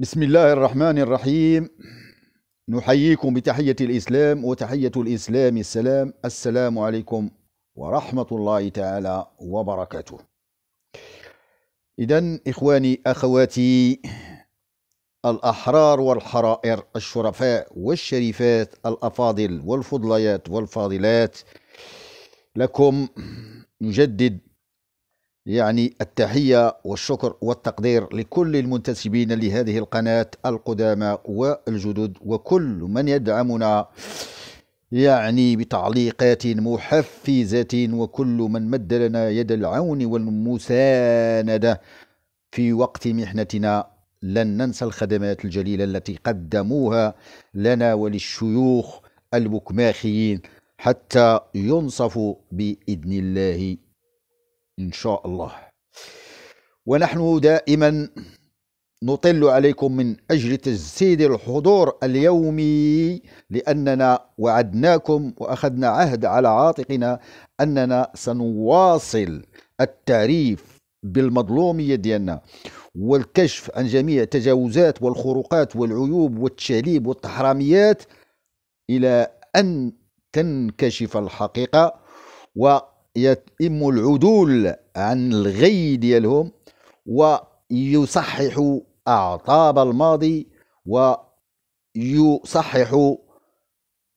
بسم الله الرحمن الرحيم نحييكم بتحية الإسلام وتحية الإسلام السلام السلام عليكم ورحمة الله تعالى وبركاته إذا إخواني أخواتي الأحرار والحرائر الشرفاء والشريفات الأفاضل والفضليات والفاضلات لكم نجدد يعني التحية والشكر والتقدير لكل المنتسبين لهذه القناة القدامى والجدد وكل من يدعمنا يعني بتعليقات محفزة وكل من مد لنا يد العون والمساندة في وقت محنتنا لن ننسى الخدمات الجليلة التي قدموها لنا وللشيوخ البكماخيين حتى ينصفوا بإذن الله إن شاء الله ونحن دائما نطل عليكم من أجل تجسيد الحضور اليومي لأننا وعدناكم وأخذنا عهد على عاتقنا أننا سنواصل التعريف بالمظلومية ديالنا والكشف عن جميع التجاوزات والخروقات والعيوب والتشاليب والتحراميات إلى أن تنكشف الحقيقة و يتم العدول عن الغي ديالهم ويصحح أعطاب الماضي ويصحح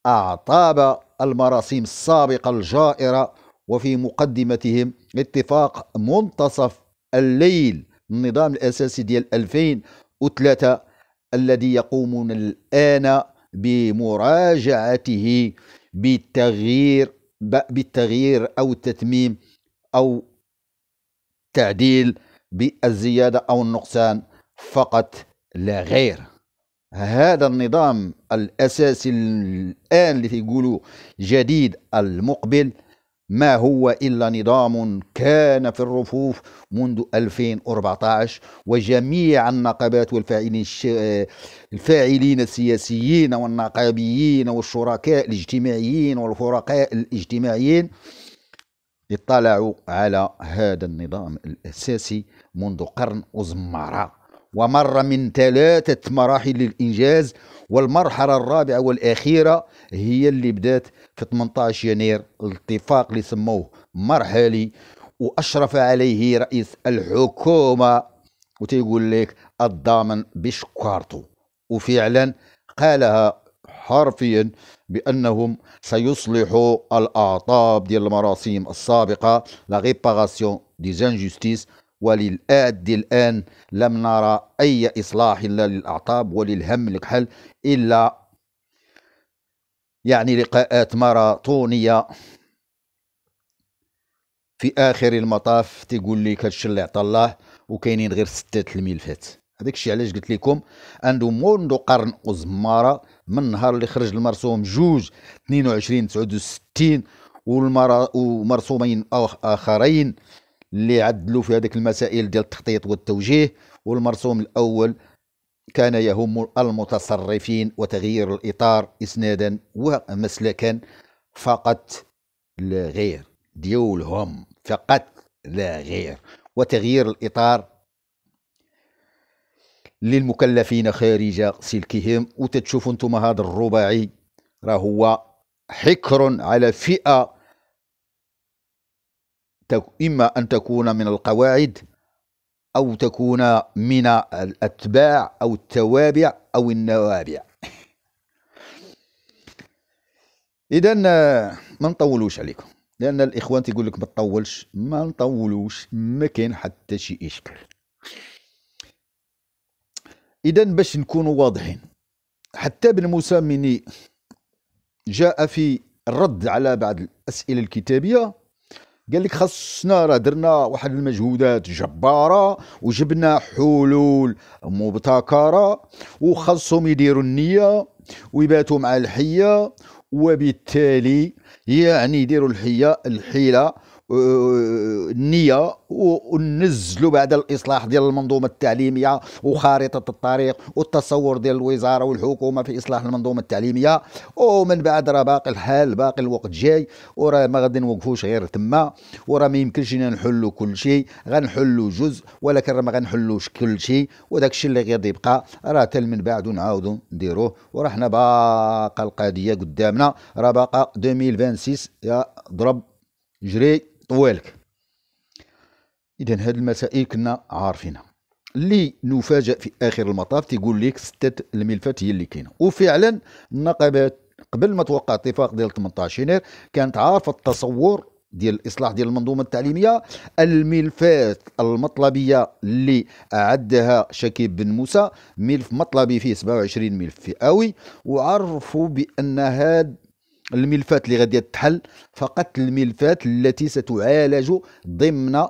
أعطاب المراسيم السابقة الجائرة وفي مقدمتهم اتفاق منتصف الليل النظام الأساسي ديال 2003 الذي يقومون الآن بمراجعته بالتغيير بالتغيير أو التتميم أو تعديل بالزيادة أو النقصان فقط لا غير هذا النظام الأساسي الآن اللي تيقولوا جديد المقبل ما هو إلا نظام كان في الرفوف منذ 2014 وجميع النقابات والفاعلين الفاعلين السياسيين والنقابيين والشركاء الاجتماعيين والفرقاء الاجتماعيين اطلعوا على هذا النظام الأساسي منذ قرن وزمارة ومر من ثلاثة مراحل للإنجاز والمرحلة الرابعة والأخيرة هي اللي بدات في 18 يناير الاتفاق اللي سموه مرحلي وأشرف عليه رئيس الحكومة وتيقول لك الضامن بشكارتو وفعلا قالها حرفيا بانهم سيصلحوا الاعطاب ديال المراسيم السابقه لا ريباراسيون دي زانجستيس وللآد الآن لم نرى أي إصلاح إلا للأعطاب وللهم الكحل إلا يعني لقاءات ماراطونية في آخر المطاف تيقول لك هادشي اللي عطا الله وكاينين غير ستة الملفات هذاك الشيء علاش قلت لكم عنده منذ قرن وزمارة من النهار اللي خرج المرسوم جوج 22 69 والمرسومين آخرين اللي عدلوا في هذيك المسائل ديال التخطيط والتوجيه والمرسوم الأول كان يهم المتصرفين وتغيير الإطار إسنادا ومسلكا فقط لا غير ديولهم فقط لا غير وتغيير الإطار للمكلفين خارج سلكهم وتتشوفوا انتم هذا الرباعي راه هو حكر على فئة إما أن تكون من القواعد أو تكون من الأتباع أو التوابع أو النوابع إذا ما نطولوش عليكم لأن الإخوان تيقول لك ما تطولش ما نطولوش ما كاين حتى شي إشكال إذا باش نكونوا واضحين حتى بن موسى مني جاء في الرد على بعض الأسئلة الكتابية قال لك خصنا راه درنا واحد المجهودات جباره وجبنا حلول مبتكره وخصهم يديروا النيه ويباتوا مع الحيه وبالتالي يعني يديروا الحيه الحيله النيه ونزلوا بعد الاصلاح ديال المنظومه التعليميه وخارطه الطريق والتصور ديال الوزاره والحكومه في اصلاح المنظومه التعليميه ومن بعد راه باقي الحال باقي الوقت جاي وراه ما غادي نوقفوش غير تما وراه ما يمكنش لينا نحلوا كل شيء غنحلوا جزء ولكن راه ما غنحلوش كل شيء وداك الشيء اللي غادي يبقى راه حتى من بعد نعاودوا نديروه وراه حنا باقى القضيه قدامنا راه باقى 2026 يا ضرب جري طوالك اذا هاد المسائل كنا عارفينها اللي نفاجئ في اخر المطاف تيقول لك سته الملفات هي اللي كاينه وفعلا النقابات قبل ما توقع اتفاق ديال 18 يناير كانت عارفه التصور ديال الاصلاح ديال المنظومه التعليميه الملفات المطلبيه اللي اعدها شكيب بن موسى ملف مطلبي فيه 27 ملف فئوي وعرفوا بان هاد الملفات اللي غادي تحل فقط الملفات التي ستعالج ضمن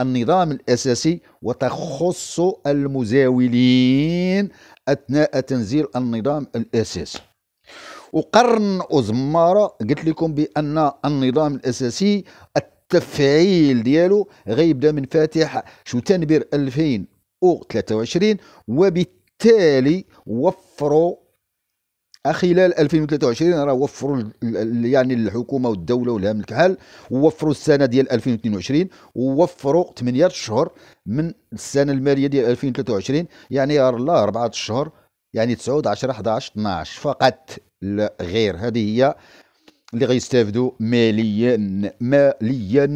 النظام الأساسي وتخص المزاولين أثناء تنزيل النظام الأساسي وقرن أزمارة قلت لكم بأن النظام الأساسي التفعيل ديالو غيبدا من فاتح شتنبر 2023 وبالتالي وفروا خلال 2023 راه وفروا يعني الحكومه والدوله والهام الكحال ووفروا السنه ديال 2022 ووفروا 8 شهور من السنه الماليه ديال 2023 يعني يا الله 4 شهور يعني 9 10 11 12 فقط لا غير هذه هي اللي غيستافدوا ماليا ماليا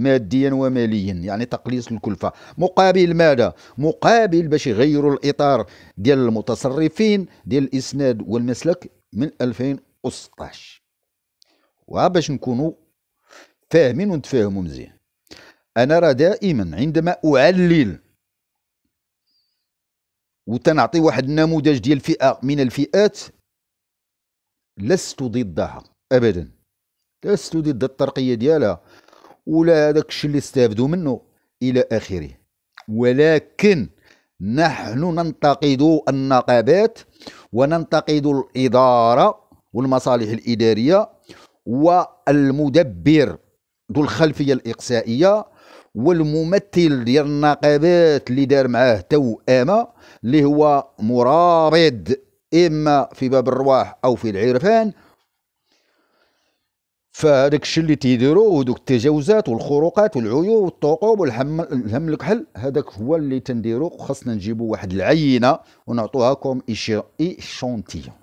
ماديا وماليا يعني تقليص الكلفه مقابل ماذا مقابل باش يغيروا الاطار ديال المتصرفين ديال الاسناد والمسلك من 2016 وباش نكونوا فاهمين ونتفاهموا مزيان انا راه دائما عندما اعلل وتنعطي واحد النموذج ديال فئه من الفئات لست ضدها ابدا لست ضد الترقيه ديالها ولا هذاك الشيء اللي استافدوا منه الى اخره ولكن نحن ننتقد النقابات وننتقد الاداره والمصالح الاداريه والمدبر ذو الخلفيه الاقصائيه والممثل ديال النقابات اللي دار معاه توأمة اللي هو مرابد إما في باب الرواح أو في العرفان فهذاك الشيء اللي تيديروا ودوك التجاوزات والخروقات والعيوب والطقوب والهم الهم الكحل هذاك هو اللي تنديرو خاصنا نجيبو واحد العينه ونعطوها كوم ايشونتيون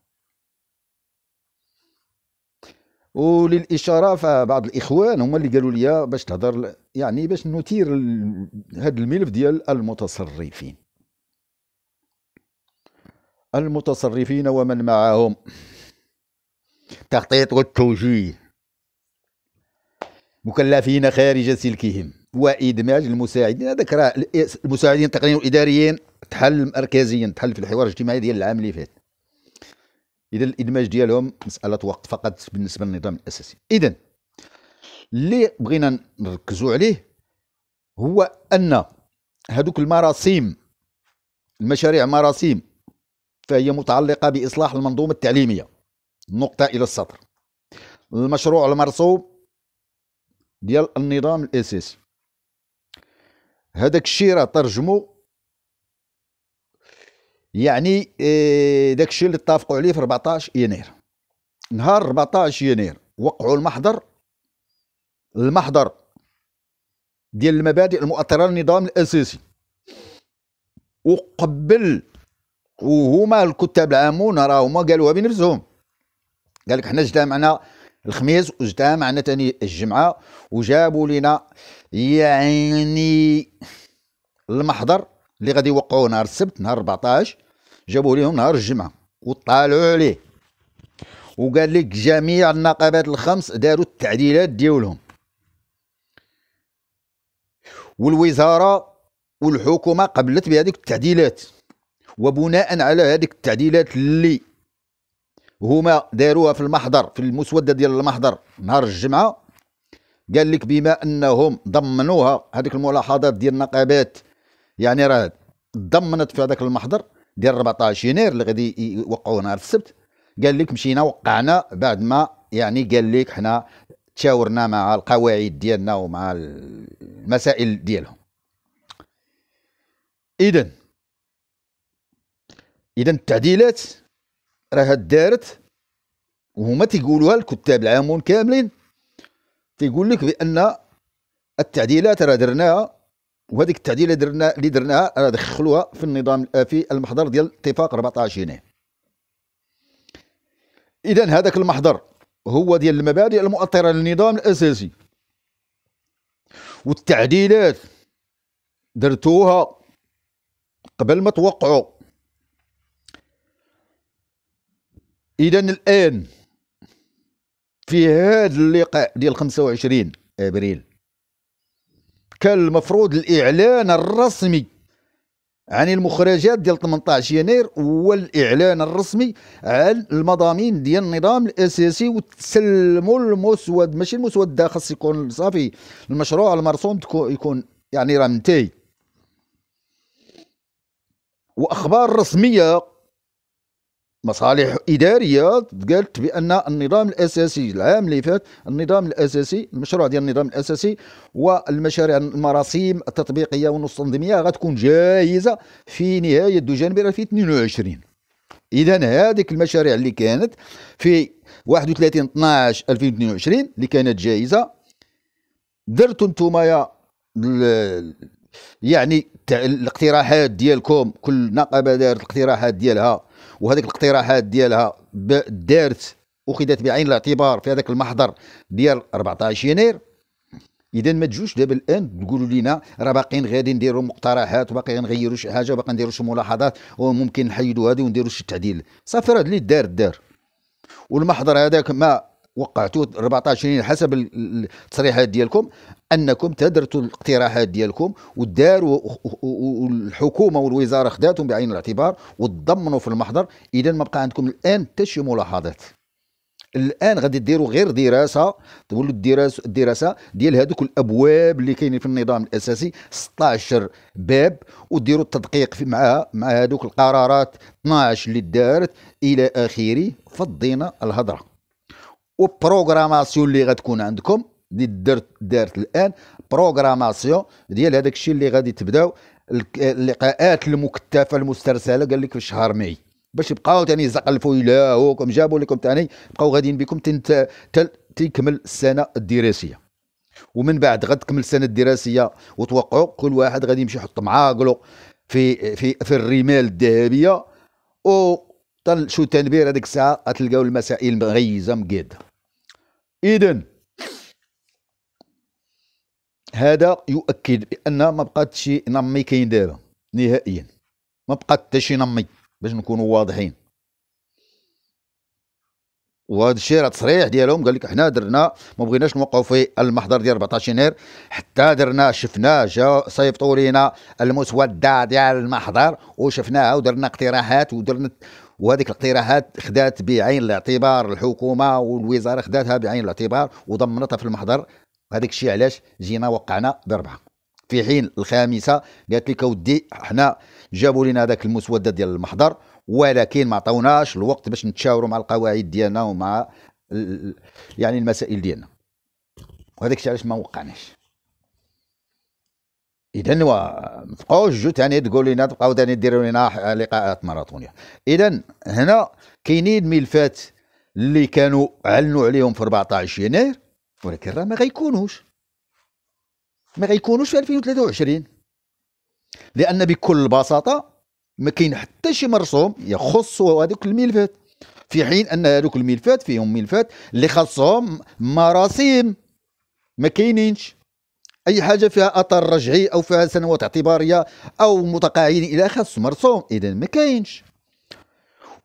وللاشاره فبعض الاخوان هما اللي قالوا لي باش تهضر يعني باش نثير هذا الملف ديال المتصرفين المتصرفين ومن معهم تخطيط والتوجيه مكلفين خارج سلكهم وادماج المساعدين هذاك راه المساعدين التقنيين والاداريين تحل مركزيا تحل في الحوار الاجتماعي ديال العام اللي فات اذا الادماج ديالهم مساله وقت فقط بالنسبه للنظام الاساسي اذا اللي بغينا نركزوا عليه هو ان هذوك المراسيم المشاريع مراسيم فهي متعلقه باصلاح المنظومه التعليميه نقطه الى السطر المشروع المرسوم ديال النظام الاساسي هذاك الشيء راه ترجمو يعني آه، داك الشيء اللي اتفقوا عليه في 14 يناير نهار 14 يناير وقعوا المحضر المحضر ديال المبادئ المؤثره للنظام الاساسي وقبل وهما الكتاب العامون راهما قالوها بنفسهم قال لك حنا اجتمعنا الخميس واجتمعنا تاني الجمعه وجابوا لنا يعني المحضر اللي غادي يوقعوه نهار السبت نهار 14 جابوا لهم نهار الجمعه وطالعوا عليه وقال لك جميع النقابات الخمس داروا التعديلات ديالهم والوزاره والحكومه قبلت بهذيك التعديلات وبناء على هذيك التعديلات اللي هما داروها في المحضر في المسوده ديال المحضر نهار الجمعه قال لك بما انهم ضمنوها هذيك الملاحظات ديال النقابات يعني راه ضمنت في هذاك المحضر ديال 14 يناير اللي غادي يوقعوه نهار السبت قال لك مشينا وقعنا بعد ما يعني قال لك حنا تشاورنا مع القواعد ديالنا ومع المسائل ديالهم اذا اذا التعديلات راه دارت وهما تيقولوها الكتاب العامون كاملين تيقول لك بان التعديلات راه درناها وهذيك التعديلات درنا اللي درناها راه دخلوها في النظام آه، في المحضر ديال اتفاق 14 جنيه اذا هذاك المحضر هو ديال المبادئ المؤطره للنظام الاساسي والتعديلات درتوها قبل ما توقعوا اذا الان في هذا اللقاء ديال 25 ابريل كان المفروض الاعلان الرسمي عن المخرجات ديال 18 يناير هو الاعلان الرسمي عن المضامين ديال النظام الاساسي وتسلموا المسود ماشي المسود ده خاص يكون صافي المشروع المرسوم يكون يعني راه منتهي واخبار رسميه مصالح إدارية قالت بأن النظام الأساسي العام اللي فات النظام الأساسي المشروع ديال النظام الأساسي والمشاريع المراسيم التطبيقية والنص التنظيمية غتكون جاهزة في نهاية دجنبر 2022 إذا هذيك المشاريع اللي كانت في 31 12 2022 اللي كانت جاهزة درتوا انتم يا يعني الاقتراحات ديالكم كل نقابة دارت الاقتراحات ديالها وهذيك الاقتراحات ديالها دارت وخذت بعين الاعتبار في هذاك المحضر ديال 14 يناير اذا ما تجوش دابا الان تقولوا لنا راه باقيين غادي نديروا مقترحات وباقي غنغيروا شي حاجه وباقي نديروا شي ملاحظات وممكن نحيدوا هذه ونديروا شي تعديل صافي راه اللي دار دار والمحضر هذاك ما وقعتوا 14 حسب التصريحات ديالكم انكم تدرتوا الاقتراحات ديالكم وداروا والحكومه والوزاره خداتهم بعين الاعتبار وتضمنوا في المحضر اذا ما بقى عندكم الان حتى شي ملاحظات الان غادي ديروا غير دراسه تولوا الدراسه الدراسه ديال هذوك الابواب اللي كاينين في النظام الاساسي 16 باب وديروا التدقيق في معها مع هذوك القرارات 12 اللي دارت الى اخره فضينا الهضره وبروغراماسيون اللي غتكون عندكم اللي درت دارت الان بروغراماسيون ديال هذاك الشيء اللي غادي تبداو اللقاءات المكثفه المسترسله قال لك في شهر ماي باش يبقاو ثاني زقلفوا يلاهوكم جابوا لكم ثاني بقاو غاديين بكم تنت تكمل السنه الدراسيه ومن بعد غتكمل السنه الدراسيه وتوقعوا كل واحد غادي يمشي يحط معاقلو في في في الرمال الذهبيه و شو تنبير هذيك الساعه غتلقاو المسائل مغيزه مقاده اذا هذا يؤكد بان ما بقات شي نمي كاين دابا نهائيا ما بقات حتى شي نمي باش نكونوا واضحين وهذا الشيء راه تصريح ديالهم قال لك حنا درنا ما بغيناش نوقعوا في المحضر ديال 14 يناير حتى درنا شفناه جا صيفطوا لينا المسوده ديال المحضر وشفناها ودرنا اقتراحات ودرنا وهذيك الاقتراحات خدات بعين الاعتبار الحكومه والوزاره خداتها بعين الاعتبار وضمنتها في المحضر هذاك الشيء علاش جينا وقعنا بربعه في حين الخامسه قالت لك ودي حنا جابوا لنا هذاك المسوده ديال المحضر ولكن ما عطوناش الوقت باش نتشاوروا مع القواعد ديالنا ومع يعني المسائل ديالنا وهذاك الشيء علاش ما وقعناش اذا ما تبقاوش جو ثاني تقول لنا تبقاو ثاني ديروا لنا لقاءات ماراثونيه اذا هنا كاينين ملفات اللي كانوا علنوا عليهم في 14 يناير ولكن راه ما غيكونوش ما غيكونوش في 2023 لان بكل بساطه ما كاين حتى شي مرسوم يخص هذوك الملفات في حين ان هذوك الملفات فيهم ملفات اللي خاصهم مراسيم ما كاينينش اي حاجه فيها اثر رجعي او فيها سنوات اعتباريه او متقاعدين الى اخره مرسوم اذا ما كاينش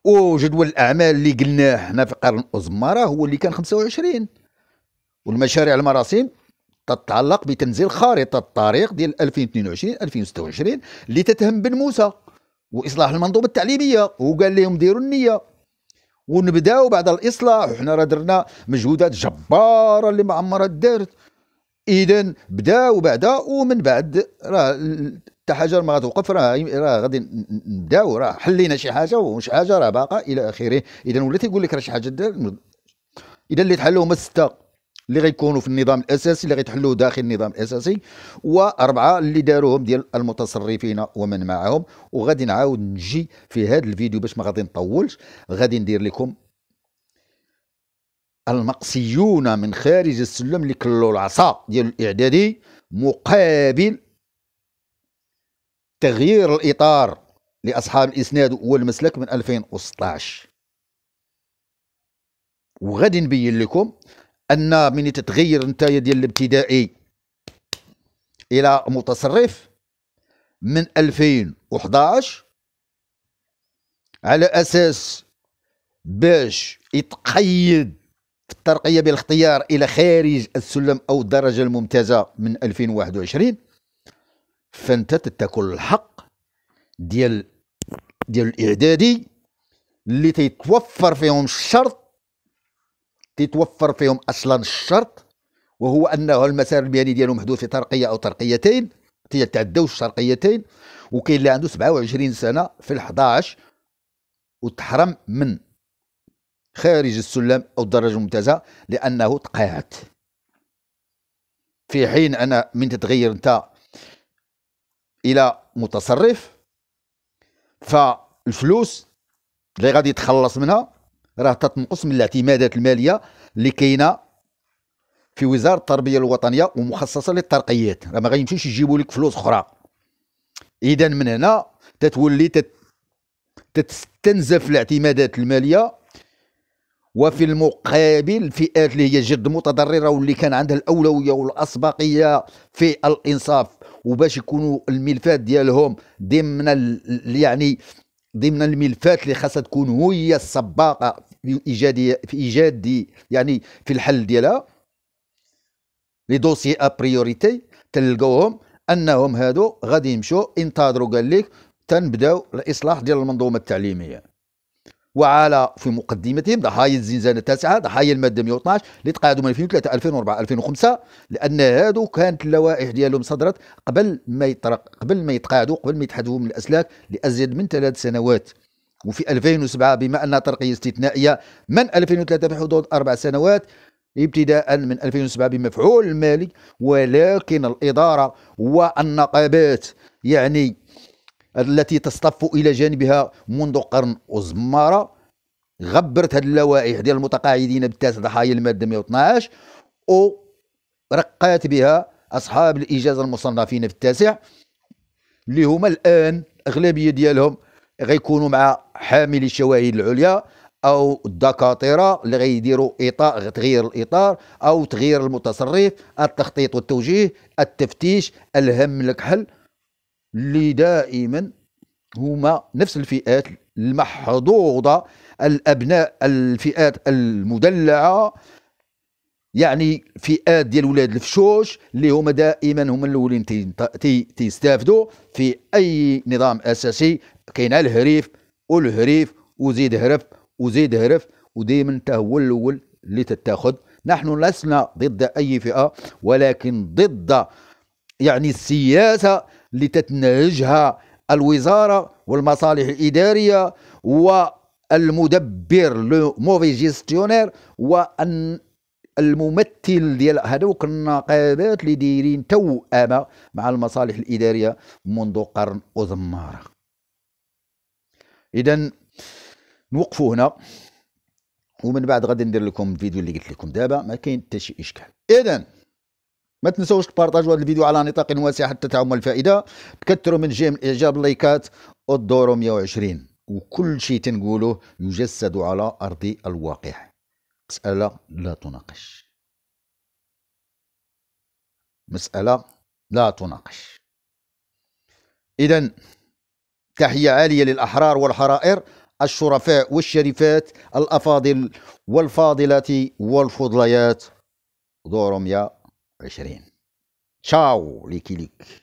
وجدول الاعمال اللي قلناه حنا في قرن أزمارة هو اللي كان 25 والمشاريع المراسيم تتعلق بتنزيل خارطه الطريق ديال 2022 2026 اللي تتهم بن موسى واصلاح المنظومه التعليميه وقال لهم ديروا النيه ونبداو بعد الاصلاح وحنا راه درنا مجهودات جباره اللي ما عمرها دارت اذا بدا وبعدا ومن بعد راه حتى حاجه ما غتوقف راه راه غادي نبداو راه حلينا شي حاجه وشي حاجه راه باقه الى اخره اذا ولا تيقول لك راه شي حاجه دار اذا اللي تحلوا هما سته اللي غيكونوا في النظام الاساسي اللي غيتحلوه داخل النظام الاساسي واربعه اللي داروهم ديال المتصرفين ومن معهم وغادي نعاود نجي في هذا الفيديو باش ما غادي نطولش غادي ندير لكم المقصيون من خارج السلم اللي كلوا العصا ديال الاعدادي مقابل تغيير الاطار لاصحاب الاسناد والمسلك من 2016 وغادي نبين لكم ان من تتغير انت ديال الابتدائي الى متصرف من 2011 على اساس باش يتقيد في الترقية بالاختيار إلى خارج السلم أو الدرجة الممتازة من 2021 فأنت تتاكل الحق ديال ديال الإعدادي اللي تيتوفر فيهم الشرط تيتوفر فيهم أصلا الشرط وهو أنه المسار المهني ديالهم محدود في ترقية أو ترقيتين تيتعداو الشرقيتين وكاين اللي عنده 27 سنة في ال 11 وتحرم من خارج السلم أو الدرجة الممتازة لأنه تقاعد في حين أنا من تتغير أنت إلى متصرف فالفلوس اللي غادي يتخلص منها راه تتنقص من الاعتمادات المالية اللي كاينة في وزارة التربية الوطنية ومخصصة للترقيات راه ما غيمشيوش يجيبوا لك فلوس أخرى إذا من هنا تتولي تت تتستنزف الاعتمادات المالية وفي المقابل فئات اللي هي جد متضرره واللي كان عندها الاولويه والاسبقيه في الانصاف وباش يكونوا الملفات ديالهم ضمن يعني ضمن الملفات اللي خاصها تكون هي السباقه في ايجاد في ايجاد دي يعني في الحل ديالها لي دوسي ابريوريتي تلقوهم انهم هادو غادي يمشوا ينتظروا قال لك تنبداو الاصلاح ديال المنظومه التعليميه وعلى في مقدمتهم ضحايا الزنزانه التاسعه ضحايا الماده 112 اللي تقاعدوا من 2003 2004 2005 لان هادو كانت اللوائح ديالهم صدرت قبل ما يطرق قبل ما يتقاعدوا قبل ما يتحذفوا من الاسلاك لازيد من ثلاث سنوات وفي 2007 بما أن ترقيه استثنائيه من 2003 في حدود اربع سنوات ابتداء من 2007 بمفعول المالي ولكن الاداره والنقابات يعني التي تصطف الى جانبها منذ قرن وزماره غبرت هذه اللوائح ديال المتقاعدين بالتاسع ضحايا الماده 112 ورقات بها اصحاب الاجازه المصنفين في التاسع اللي هما الان اغلبيه ديالهم غيكونوا مع حاملي الشواهد العليا او الدكاتره اللي غيديروا اطار تغيير الاطار او تغيير المتصرف التخطيط والتوجيه التفتيش الهم الكحل اللي دائما هما نفس الفئات المحظوظة الأبناء الفئات المدلعة يعني فئات ديال ولاد الفشوش اللي هما دائما هما الاولين تيستافدوا في اي نظام اساسي كاين الهريف والهريف وزيد هرف وزيد هرف ودائما انت هو الاول اللي تتاخذ نحن لسنا ضد اي فئه ولكن ضد يعني السياسه اللي تتنهجها الوزاره والمصالح الاداريه والمدبر لو موفي جيستيونير وان الممثل ديال هذوك النقابات اللي دايرين توأمة مع المصالح الإدارية منذ قرن أزمارة إذا نوقفوا هنا ومن بعد غادي ندير لكم الفيديو اللي قلت لكم دابا ما كاين حتى شي إشكال إذا ما تنسوش تبارطاجوا هذا الفيديو على نطاق واسع حتى تعم الفائده تكثروا من جيم الاعجاب اللايكات والدورو 120 وكل شيء تنقوله يجسد على ارض الواقع مساله لا تناقش مساله لا تناقش اذا تحيه عاليه للاحرار والحرائر الشرفاء والشريفات الافاضل والفاضلات والفضليات دورهم 120 20 تشاو ليك